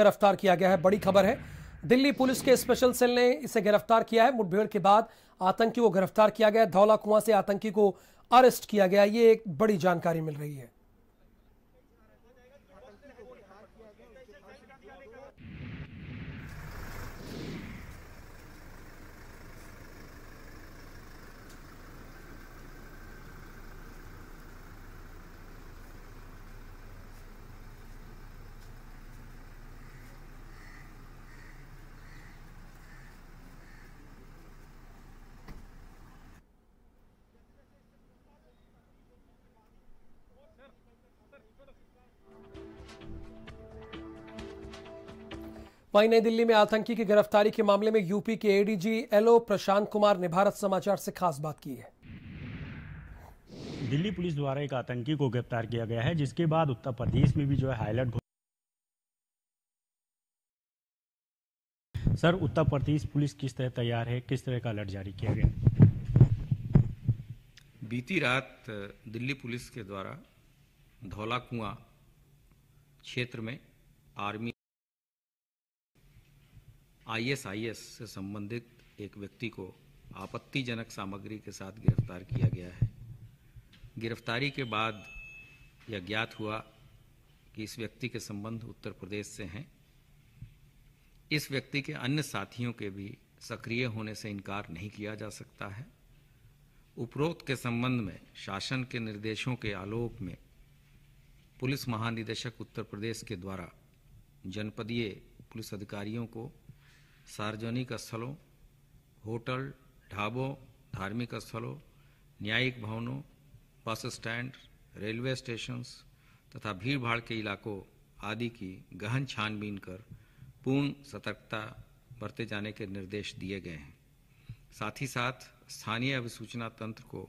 गिरफ्तार किया गया है बड़ी खबर है दिल्ली पुलिस के स्पेशल सेल ने इसे गिरफ्तार किया है मुठभेड़ के बाद आतंकी को गिरफ्तार किया गया धौला कुआं से आतंकी को अरेस्ट किया गया ये एक बड़ी जानकारी मिल रही है वहीं नई दिल्ली में आतंकी की गिरफ्तारी के मामले में यूपी के एडीजी एलओ प्रशांत कुमार ने भारत समाचार से खास बात की है दिल्ली पुलिस द्वारा एक आतंकी को गिरफ्तार किया गया है जिसके बाद उत्तर प्रदेश में भी जो है highlight sir Uttar Pradesh police किस तरह तैयार है किस तरह का अलर्ट जारी किया गया बीती रात दिल्ली पुलिस के द्वारा धौला कुआ क्षेत्र में आर्मी आईएसआईएस से संबंधित एक व्यक्ति को आपत्तिजनक सामग्री के साथ गिरफ्तार किया गया है गिरफ्तारी के बाद यह ज्ञात हुआ कि इस व्यक्ति के संबंध उत्तर प्रदेश से हैं इस व्यक्ति के अन्य साथियों के भी सक्रिय होने से इनकार नहीं किया जा सकता है उपरोक्त के संबंध में शासन के निर्देशों के आलोक में पुलिस महानिदेशक उत्तर प्रदेश के द्वारा जनपदीय पुलिस अधिकारियों को सार्वजनिक स्थलों होटल ढाबों धार्मिक स्थलों न्यायिक भवनों बस स्टैंड रेलवे स्टेशंस तथा भीड़ भाड़ के इलाकों आदि की गहन छानबीन कर पूर्ण सतर्कता बरते जाने के निर्देश दिए गए हैं साथ ही साथ स्थानीय अभिसूचना तंत्र को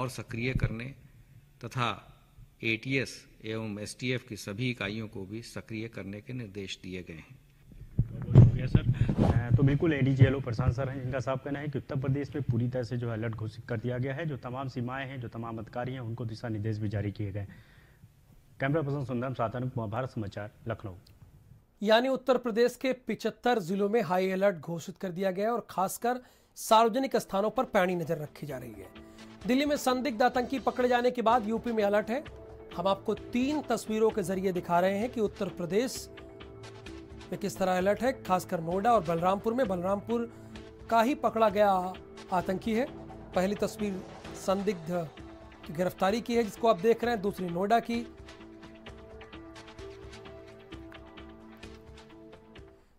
और सक्रिय करने तथा एटीएस एवं एसटीएफ की सभी इकाइयों को भी सक्रिय करने के निर्देश दिए गए हैं है सर तो बिल्कुल ए डी प्रशांत सर हैं इनका साफ कहना है कि उत्तर प्रदेश में पूरी तरह से जो है अलर्ट घोषित कर दिया गया है जो तमाम सीमाएं हैं जो तमाम अधिकारी हैं उनको दिशा निर्देश भी जारी किए गए कैमरा पर्सन सुंदरम साधारण कुमार भारत समाचार लखनऊ यानी उत्तर प्रदेश के 75 जिलों में हाई अलर्ट घोषित कर दिया गया है और खासकर सार्वजनिक स्थानों पर पैणी नजर रखी जा रही है दिल्ली में संदिग्ध आतंकी पकड़े जाने के बाद यूपी में अलर्ट है हम आपको तीन तस्वीरों के जरिए दिखा रहे हैं कि उत्तर प्रदेश में किस तरह अलर्ट है खासकर नोएडा और बलरामपुर में बलरामपुर का ही पकड़ा गया आतंकी है पहली तस्वीर संदिग्ध की गिरफ्तारी की है जिसको आप देख रहे हैं दूसरी नोएडा की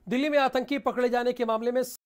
दिल्ली में आतंकी पकड़े जाने के मामले में